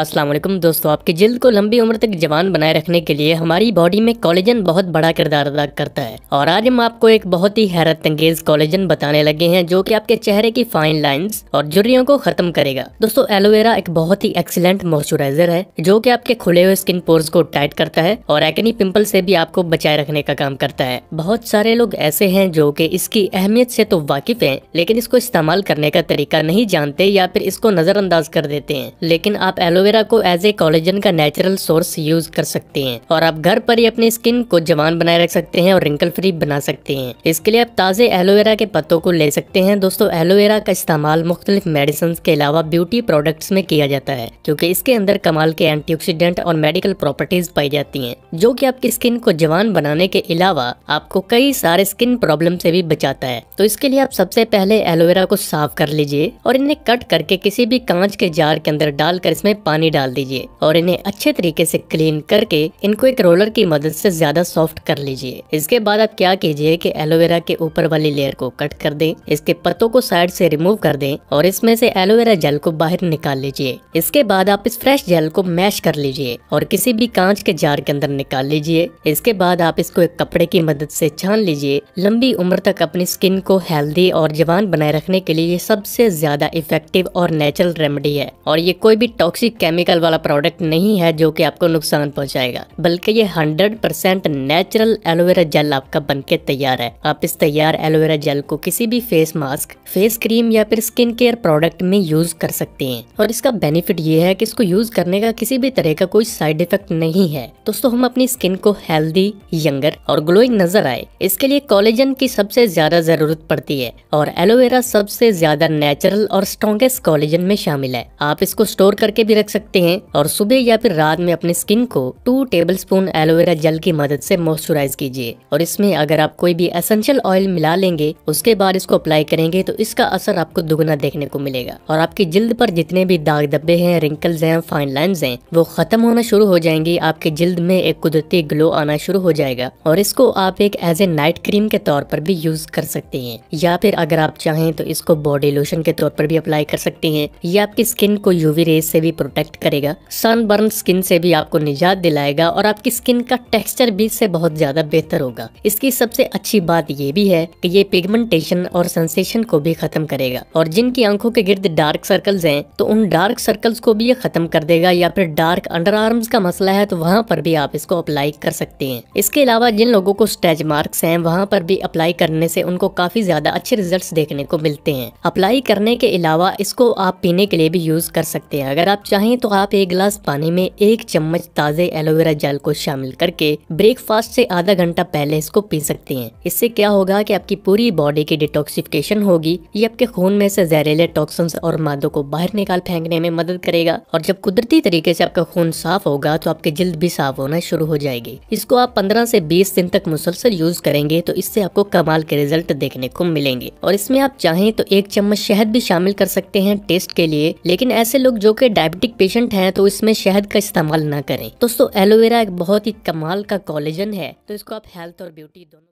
असलम दोस्तों आपकी जिल्द को लंबी उम्र तक जवान बनाए रखने के लिए हमारी बॉडी में कॉलेजन बहुत बड़ा किरदार अदा करता है और आज हम आपको एक बहुत ही हैरत अंगेज कॉलेजन बताने लगे हैं जो कि आपके चेहरे की फाइन लाइंस और जुर्रियों को खत्म करेगा दोस्तों एलोवेरा एक बहुत ही एक्सीलेंट मॉइस्चराइजर है जो की आपके खुले हुए स्किन पोर्स को टाइट करता है और एक्नी पिम्पल से भी आपको बचाए रखने का काम करता है बहुत सारे लोग ऐसे है जो की इसकी अहमियत से तो वाकिफ है लेकिन इसको इस्तेमाल करने का तरीका नहीं जानते या फिर इसको नजरअंदाज कर देते हैं लेकिन आप एलो एलोवेरा को एज ए कॉलेजन का नेचुरल सोर्स यूज कर सकते हैं और आप घर पर ही अपनी स्किन को जवान बनाए रख सकते हैं और रिंकल फ्री बना सकते हैं इसके लिए आप ताज़े एलोवेरा के पत्तों को ले सकते हैं दोस्तों एलोवेरा का इस्तेमाल मुख्तलिफ मेडिसिन के अलावा ब्यूटी प्रोडक्ट्स में किया जाता है क्योंकि इसके अंदर कमाल के एंटीऑक्सीडेंट और मेडिकल प्रॉपर्टीज पाई जाती हैं जो कि आपकी स्किन को जवान बनाने के अलावा आपको कई सारे स्किन प्रॉब्लम से भी बचाता है तो इसके लिए आप सबसे पहले एलोवेरा को साफ कर लीजिए और इन्हें कट करके किसी भी कांच के जार के अंदर डालकर इसमें पानी डाल दीजिए और इन्हें अच्छे तरीके से क्लीन करके इनको एक रोलर की मदद से ज्यादा सॉफ्ट कर लीजिए इसके बाद आप क्या कीजिए कि एलोवेरा के ऊपर वाली लेयर को कट कर दें इसके पत्तों को साइड से रिमूव कर दें और इसमें से एलोवेरा जेल को बाहर निकाल लीजिए इसके बाद आप इस फ्रेश जेल को मैश कर लीजिए और किसी भी कांच के जार के अंदर निकाल लीजिए इसके बाद आप इसको एक कपड़े की मदद से छान लीजिए लंबी उम्र तक अपनी स्किन को हेल्दी और जवान बनाए रखने के लिए सबसे ज्यादा इफेक्टिव और नेचुरल रेमेडी है और ये कोई भी टॉक्सिक केमिकल वाला प्रोडक्ट नहीं है जो कि आपको नुकसान पहुंचाएगा बल्कि ये 100% नेचुरल एलोवेरा जेल आपका बनके तैयार है आप इस तैयार एलोवेरा जेल को किसी भी फेस मास्क फेस क्रीम या फिर स्किन केयर प्रोडक्ट में यूज कर सकते हैं और इसका बेनिफिट ये है की इसको यूज करने का किसी भी तरह का कोई साइड इफेक्ट नहीं है दोस्तों हम अपनी स्किन को हेल्दी यंगर और ग्लोइंग नजर आए इसके लिए कॉलेजन की सबसे ज्यादा जरूरत पड़ती है और एलोवेरा सबसे ज्यादा नेचुरल और स्ट्रॉन्गेस्ट कॉलेजन में शामिल है आप इसको स्टोर करके भी रख सकते हैं और सुबह या फिर रात में अपने स्किन को टू टेबल स्पून एलोवेरा जल की मदद से मॉइस्चराइज कीजिए और इसमें अगर आप कोई भी एसेंशियल ऑयल मिला लेंगे उसके बाद इसको अप्लाई करेंगे तो इसका असर आपको दुगना देखने को मिलेगा और आपकी जिल्द पर जितने भी दाग धब्बे हैं रिंकल्स हैं फाइन लाइन हैं वो खत्म होना शुरू हो जाएंगे आपके जिल्द में एक कुदरती ग्लो आना शुरू हो जाएगा और इसको आप एक एज ए नाइट क्रीम के तौर पर भी यूज कर सकते हैं या फिर अगर आप चाहें तो इसको बॉडी लोशन के तौर पर भी अप्लाई कर सकते हैं ये आपकी स्किन को यूवी रेज से भी प्रोटेक्ट प्रोटेक्ट करेगा सनबर्न स्किन से भी आपको निजात दिलाएगा और आपकी स्किन का टेक्सचर भी इससे बहुत ज्यादा बेहतर होगा इसकी सबसे अच्छी बात ये भी है कि ये पिगमेंटेशन और सेंसेशन को भी खत्म करेगा और जिनकी आंखों के गिर्द डार्क सर्कल्स हैं तो उन डार्क सर्कल्स को भी ये खत्म कर देगा या फिर डार्क अंडर आर्म्स का मसला है तो वहाँ पर भी आप इसको अप्लाई कर सकते हैं इसके अलावा जिन लोगों को स्ट्रेच मार्क्स हैं वहाँ पर भी अप्लाई करने से उनको काफी ज्यादा अच्छे रिजल्ट देखने को मिलते हैं अप्लाई करने के अलावा इसको आप पीने के लिए भी यूज कर सकते हैं अगर आप चाहें चाहें तो आप एक गिलास पानी में एक चम्मच ताजे एलोवेरा जेल को शामिल करके ब्रेकफास्ट से आधा घंटा पहले इसको पी सकते हैं इससे क्या होगा कि आपकी पूरी बॉडी की डिटॉक्सिफिकेशन होगी ये आपके खून में से जहरीले टॉक्सन और मादों को बाहर निकाल फेंकने में मदद करेगा और जब कुदरती तरीके से आपका खून साफ होगा तो आपकी जल्द भी साफ होना शुरू हो जाएगी इसको आप पंद्रह से बीस दिन तक मुसलसल यूज करेंगे तो इससे आपको कमाल के रिजल्ट देखने को मिलेंगे और इसमें आप चाहें तो एक चम्मच शहद भी शामिल कर सकते हैं टेस्ट के लिए लेकिन ऐसे लोग जो कि डायबिटिक डायबिटिक पेशेंट हैं तो इसमें शहद का इस्तेमाल ना करें दोस्तों एलोवेरा एक बहुत ही कमाल का कॉलेजन है तो इसको आप हेल्थ और ब्यूटी दोनों